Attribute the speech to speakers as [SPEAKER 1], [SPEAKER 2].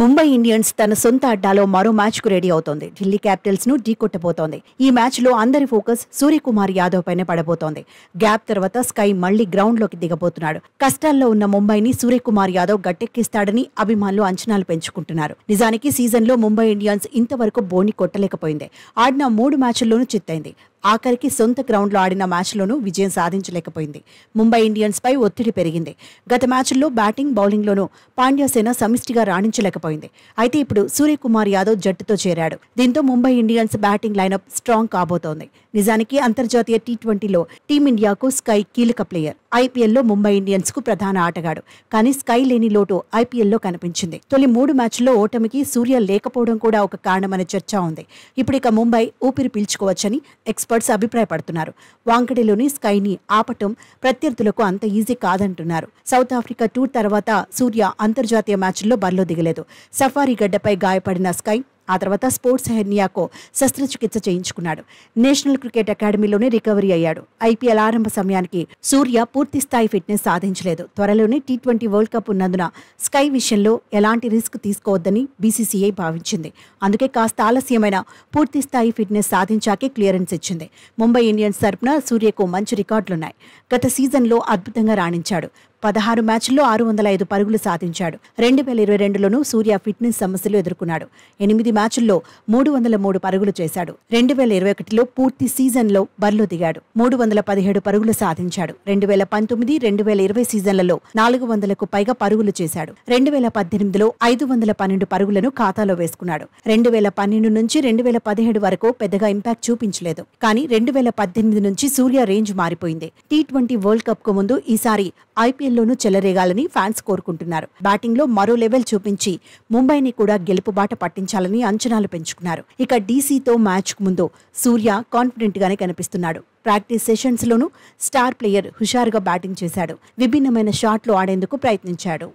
[SPEAKER 1] Mumbai Indians తన సొంత అడ్డాలో మరో మ్యాచ్కు రెడీ అవుతోంది ఢిల్లీ క్యాపిటల్స్ ను ఢీకొట్టబోతోంది ఈ మ్యాచ్లో అందరి ఫోకస్ సూర్యకుమార్ యాదవ్ పైన పడబోతోంది గ్యాప్ తర్వాత స్కై మళ్లీ గ్రౌండ్లోకి దిగబోతున్నాడు కష్టాల్లో ఉన్న ముంబైని సూర్యకుమార్ యాదవ్ గట్టెక్కిస్తాడని అభిమానులు అంచనాలు పెంచుకుంటున్నారు నిజానికి సీజన్లో ముంబై ఇండియన్స్ ఇంతవరకు బోని కొట్టలేకపోయింది ఆడిన మూడు మ్యాచ్ల్లోనూ చిత్తైంది ఆఖరికి సొంత గ్రౌండ్లో ఆడిన మ్యాచ్లోనూ విజయం సాధించలేకపోయింది ముంబై ఇండియన్స్పై ఒత్తిడి పెరిగింది గత మ్యాచ్ల్లో బ్యాటింగ్ బౌలింగ్లోనూ పాండ్యాసేన సమిష్టిగా రాణించలేకపోయింది అయితే ఇప్పుడు సూర్యకుమార్ యాదవ్ జట్టుతో చేరాడు దీంతో Mumbai Indians batting lineup strong కాబోతోంది నిజానికి అంతర్జాతీయ టీ ట్వంటీలో టీమిండియాకు స్కై కీలక ప్లేయర్ ఐపీఎల్లో ముంబై ఇండియన్స్ కు ప్రధాన ఆటగాడు కానీ స్కై లేని లోటు ఐపీఎల్లో కనిపించింది తొలి మూడు మ్యాచ్ల్లో ఓటమికి సూర్య లేకపోవడం కూడా ఒక కారణమనే చర్చ ఉంది ఇప్పుడు ఇక ముంబై ఊపిరి పీల్చుకోవచ్చని ఎక్స్పర్ట్స్ అభిప్రాయపడుతున్నారు వాంకడిలోని స్కైని ఆపటం ప్రత్యర్థులకు అంత ఈజీ కాదంటున్నారు సౌత్ ఆఫ్రికా టూర్ తర్వాత సూర్య అంతర్జాతీయ మ్యాచ్ల్లో బరిలో దిగలేదు సఫారీ గడ్డపై గాయపడిన స్కై ఆ తర్వాత స్పోర్ట్స్ హెర్నియాకో శస్త్రచికిత్స చేయించుకున్నాడు నేషనల్ క్రికెట్ అకాడమీలోనే రికవరీ అయ్యాడు ఐపీఎల్ ఆరంభ సమయానికి సూర్య పూర్తి స్థాయి ఫిట్నెస్ సాధించలేదు త్వరలోనే టీ ట్వంటీ వరల్డ్ కప్ ఉన్నందున స్కై విషయంలో ఎలాంటి రిస్క్ తీసుకోవద్దని బీసీసీఐ భావించింది అందుకే కాస్త ఆలస్యమైన పూర్తి స్థాయి ఫిట్నెస్ సాధించాకే క్లియరెన్స్ ఇచ్చింది ముంబై ఇండియన్స్ తరపున సూర్యకు మంచి రికార్డులున్నాయి గత సీజన్లో అద్భుతంగా రాణించాడు పదహారు మ్యాచ్ల్లో ఆరు వందల ఐదు పరుగులు సాధించాడు రెండు వేల ఇరవై రెండులోనూ సూర్య ఫిట్నెస్ సమస్యలు ఎదుర్కొన్నాడు ఎనిమిది మ్యాచ్ల్లో మూడు వందల మూడు పరుగులు చేశాడు రెండు వేల ఇరవై ఒకటిలో పూర్తి సీజన్లో బరిలో దిగాడు మూడు వందల పదిహేడు పరుగులు సాధించాడు రెండు వేల పంతొమ్మిది రెండు వేల ఇరవై సీజన్లలో నాలుగు వందలకు పైగా పరుగులు చేశాడు రెండు వేల పద్దెనిమిదిలో ఐదు వందల పన్నెండు పరుగులను ఖాతాలో వేసుకున్నాడు రెండు వేల పన్నెండు నుంచి రెండు వేల పదిహేడు వరకు పెద్దగా ఇంపాక్ట్ చూపించలేదు కానీ రెండు వేల పద్దెనిమిది నుంచి సూర్య రేంజ్ మారిపోయింది టీ ట్వంటీ వరల్డ్ కప్ కు ముందు ఈసారి ఐపీఎల్ ఐపీఎల్లోనూ చెలరేగాలని ఫ్యాన్స్ కోరుకుంటున్నారు బ్యాటింగ్ లో మరో లెవెల్ చూపించి ముంబైని కూడా గెలుపు బాట పట్టించాలని అంచనాలు పెంచుకున్నారు ఇక డీసీతో కు ముందు సూర్య కాన్ఫిడెంట్గానే కనిపిస్తున్నాడు ప్రాక్టీస్ సెషన్స్ లోనూ స్టార్ ప్లేయర్ హుషారుగా బ్యాటింగ్ చేశాడు విభిన్నమైన షాట్లు ఆడేందుకు ప్రయత్నించాడు